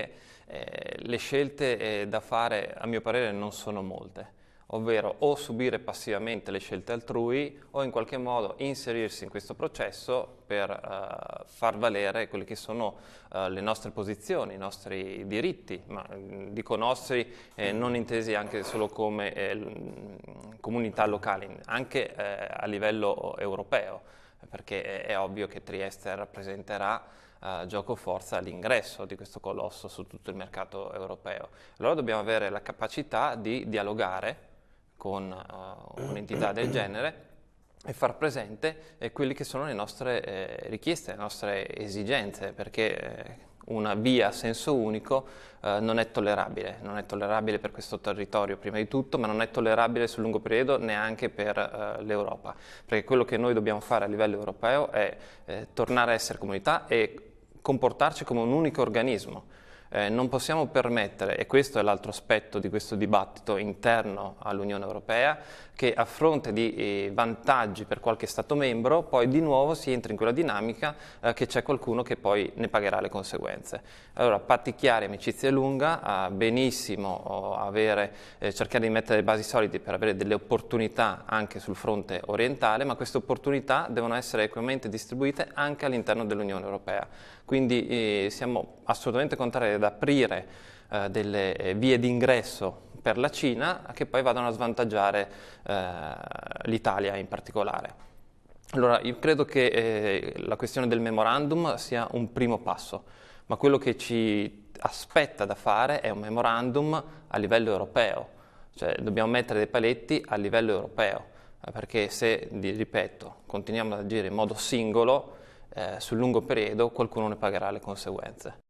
Eh, le scelte eh, da fare, a mio parere, non sono molte, ovvero o subire passivamente le scelte altrui o in qualche modo inserirsi in questo processo per eh, far valere quelle che sono eh, le nostre posizioni, i nostri diritti, ma dico nostri eh, non intesi anche solo come eh, comunità locali, anche a livello europeo perché è, è ovvio che Trieste rappresenterà Uh, gioco forza l'ingresso di questo colosso su tutto il mercato europeo. Allora dobbiamo avere la capacità di dialogare con uh, un'entità del genere e far presente eh, quelle che sono le nostre eh, richieste, le nostre esigenze, perché eh, una via a senso unico eh, non è tollerabile, non è tollerabile per questo territorio prima di tutto, ma non è tollerabile sul lungo periodo neanche per eh, l'Europa, perché quello che noi dobbiamo fare a livello europeo è eh, tornare a essere comunità e comportarci come un unico organismo eh, non possiamo permettere, e questo è l'altro aspetto di questo dibattito interno all'Unione Europea, che a fronte di eh, vantaggi per qualche Stato membro, poi di nuovo si entra in quella dinamica eh, che c'è qualcuno che poi ne pagherà le conseguenze. Allora, patti chiari, amicizia lunga, benissimo oh, avere, eh, cercare di mettere le basi solide per avere delle opportunità anche sul fronte orientale, ma queste opportunità devono essere equamente distribuite anche all'interno dell'Unione Europea. Quindi eh, siamo assolutamente contrari ad aprire eh, delle eh, vie d'ingresso per la Cina che poi vadano a svantaggiare eh, l'Italia in particolare. Allora, io credo che eh, la questione del memorandum sia un primo passo, ma quello che ci aspetta da fare è un memorandum a livello europeo, cioè dobbiamo mettere dei paletti a livello europeo perché se, ripeto, continuiamo ad agire in modo singolo, eh, sul lungo periodo qualcuno ne pagherà le conseguenze.